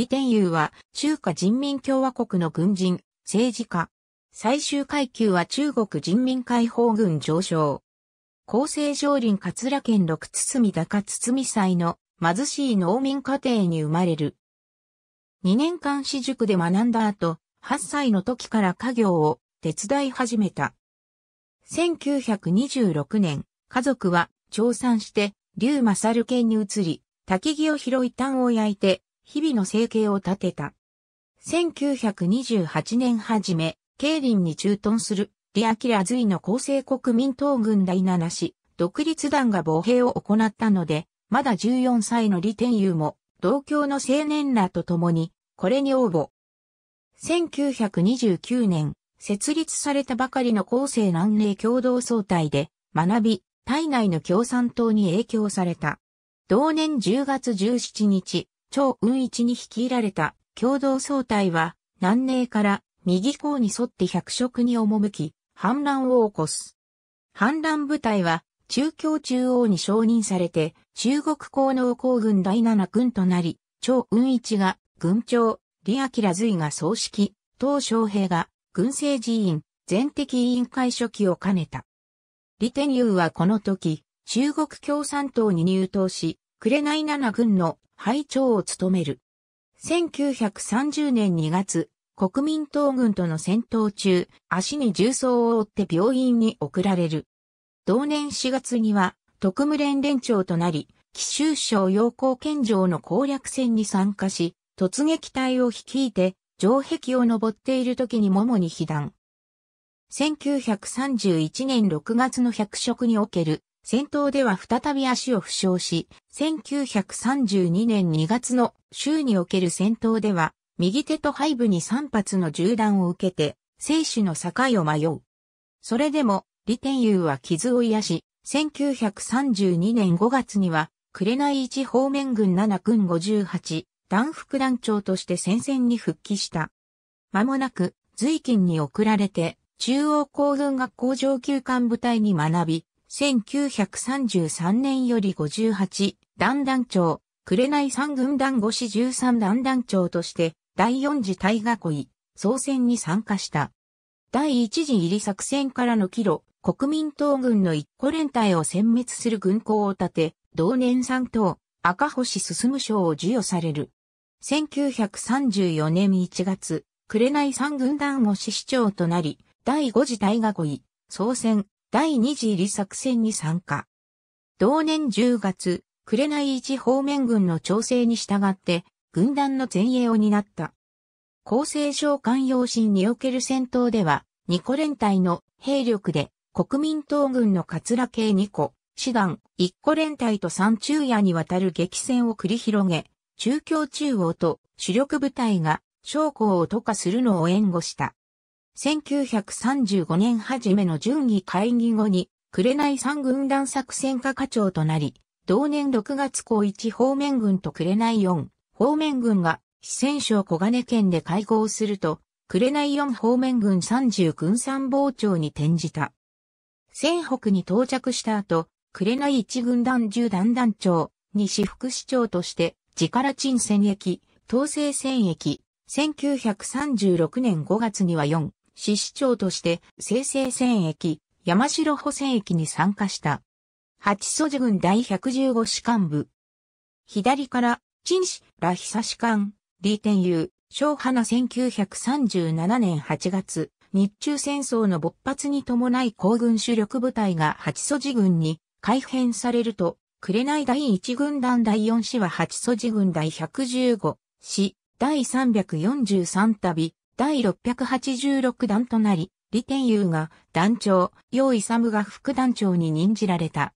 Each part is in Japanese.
李天佑は中華人民共和国の軍人、政治家。最終階級は中国人民解放軍上将。厚生上林桂県六堤高堤祭の貧しい農民家庭に生まれる。2年間私塾で学んだ後、8歳の時から家業を手伝い始めた。1926年、家族は調産して、竜勝県に移り、焚き木を拾い炭を焼いて、日々の生計を立てた。1928年初め、リ林に駐屯するア李ズ隋の厚生国民党軍第7師、独立団が防兵を行ったので、まだ14歳の李天佑も、同郷の青年らと共に、これに応募。1929年、設立されたばかりの厚生南寧共同総体で、学び、体内の共産党に影響された。同年10月17日、張雲一に率いられた共同総体は南寧から右港に沿って百色に赴き、反乱を起こす。反乱部隊は中共中央に承認されて中国公能公軍第七軍となり、張雲一が軍長、李明隋が総指揮、鄧小平が軍政寺院、全敵委員会書記を兼ねた。李天佑はこの時、中国共産党に入党し、クレナイナナ軍の会長を務める。1930年2月、国民党軍との戦闘中、足に重装を負って病院に送られる。同年4月には、特務連連長となり、奇州省陽光県城の攻略戦に参加し、突撃隊を率いて、城壁を登っている時に桃に被弾。1931年6月の百食における戦闘では再び足を負傷し、1932年2月の州における戦闘では、右手と背部に3発の銃弾を受けて、生死の境を迷う。それでも、李天佑は傷を癒し、1932年5月には、紅一方面軍7軍58、団副団長として戦線に復帰した。間もなく、随近に送られて、中央皇軍学校上級官部隊に学び、1933年より58、団団長、紅三軍団五市13団団長として、第四次大河恋、総選に参加した。第一次入り作戦からの帰路、国民党軍の一個連隊を殲滅する軍港を立て、同年三党、赤星進賞を授与される。1934年1月、紅三軍団五市市長となり、第五次大河恋、総選、第二次入作戦に参加。同年10月、紅一方面軍の調整に従って、軍団の前衛を担った。厚生省官用心における戦闘では、二個連隊の兵力で、国民党軍の桂系二個、師団一個連隊と三中夜にわたる激戦を繰り広げ、中京中央と主力部隊が将校を渡過するのを援護した。1935年初めの順議会議後に、紅三軍団作戦課課長となり、同年6月高一方面軍と紅四方面軍が四川省小金県で会合すると、紅四方面軍三十軍参謀長に転じた。仙北に到着した後、紅一軍団十団団長、西副市長として、力鎮戦役、東西戦役、1936年5月には4、市市長として生成戦役、山城補戦役に参加した。八祖寺軍第115士官部。左から、陳氏、ら久士官、李天佑、小花1937年8月、日中戦争の勃発に伴い皇軍主力部隊が八祖寺軍に改編されると、紅第1軍団第4師は八祖寺軍第115師、第343旅、第686弾となり、李天佑が団長、楊勇が副団長に任じられた。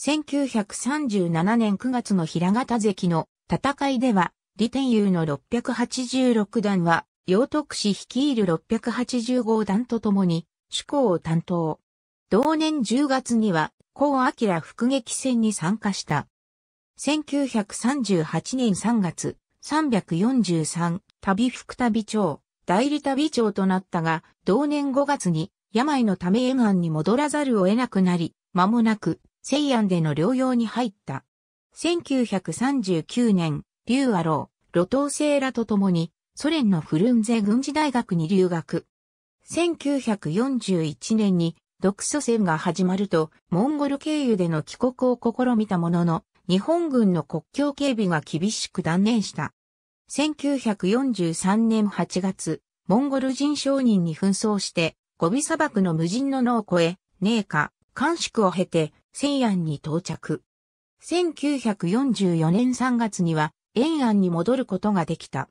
1937年9月の平方関の戦いでは、李天佑の686弾は、楊徳氏率いる685弾とともに、主攻を担当。同年10月には、江明復撃戦に参加した。1938年3月、343、旅副旅長、代理旅長となったが、同年5月に病のため沿岸に戻らざるを得なくなり、間もなく西安での療養に入った。1939年、劉アロー、路頭ーらと共に、ソ連のフルンゼ軍事大学に留学。1941年に独ソ戦が始まると、モンゴル経由での帰国を試みたものの、日本軍の国境警備が厳しく断念した。1943年8月、モンゴル人商人に紛争して、ゴビ砂漠の無人の農庫へ、寧夏、韓宿を経て、西安に到着。1944年3月には、延安に戻ることができた。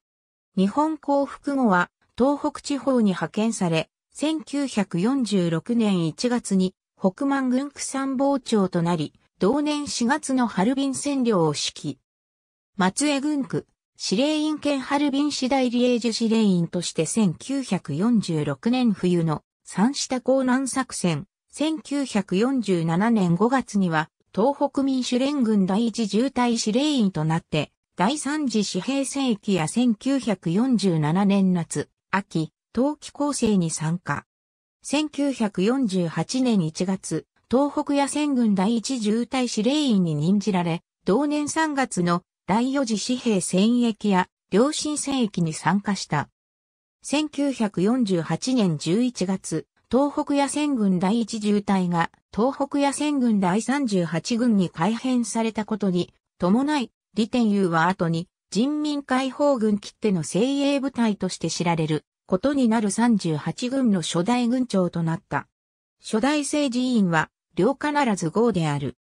日本降伏後は、東北地方に派遣され、1946年1月に北満軍区参謀長となり、同年4月のハルビン占領を指揮。松江軍区司令員兼ハルビン市大リエージュ司令員として1946年冬の三下港南作戦、1947年5月には東北民主連軍第一重隊司令員となって、第三次紙幣戦役や1947年夏、秋、冬季構成に参加。1948年1月、東北野戦軍第一重隊司令員に任じられ、同年3月の第四次紙幣戦役や両親戦役に参加した。1948年11月、東北野戦軍第一重隊が東北野戦軍第38軍に改編されたことに伴い、李天佑は後に人民解放軍切手の精鋭部隊として知られることになる38軍の初代軍長となった。初代政治委員は両必ず号である。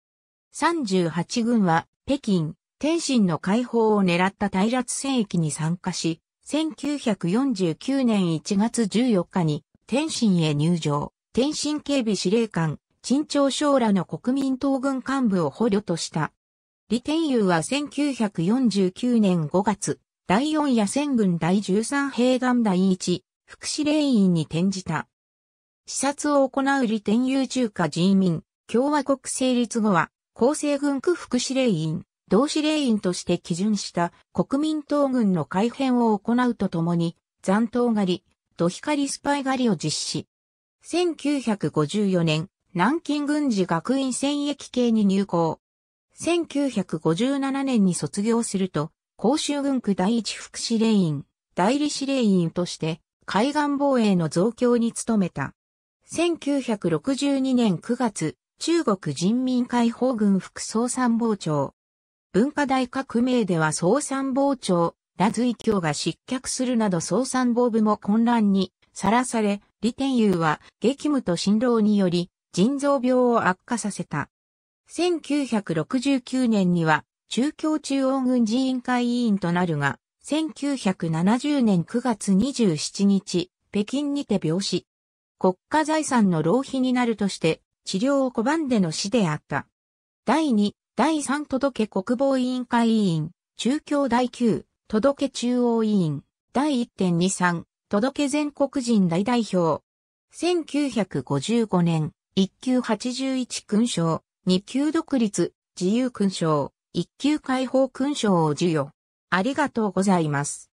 38軍は北京、天津の解放を狙った対立戦役に参加し、1949年1月14日に天津へ入場、天津警備司令官、陳朝将らの国民党軍幹部を捕虜とした。李天佑は1949年5月、第4野戦軍第13兵団第1、副司令員に転じた。視察を行う李天佑中華人民、共和国成立後は、厚生軍区副司令員、同志令員として基準した国民党軍の改編を行うとともに、残党狩り、土光スパイ狩りを実施。1954年、南京軍事学院戦役系に入校。1957年に卒業すると、甲州軍区第一副司令員、代理司令員として、海岸防衛の増強に努めた。1962年9月、中国人民解放軍副総参謀長、文化大革命では総参謀長、ラズイ教が失脚するなど総参謀部も混乱にさらされ、李天佑は激務と辛労により腎臓病を悪化させた。1969年には中共中央軍事委員会委員となるが、1970年9月27日、北京にて病死。国家財産の浪費になるとして、治療を拒んでの死であった。第2第3届国防委員会委員、中京第9、届中央委員、第1.23、届全国人大代表。1955年、一級81勲章、二級独立、自由勲章、一級解放勲章を授与。ありがとうございます。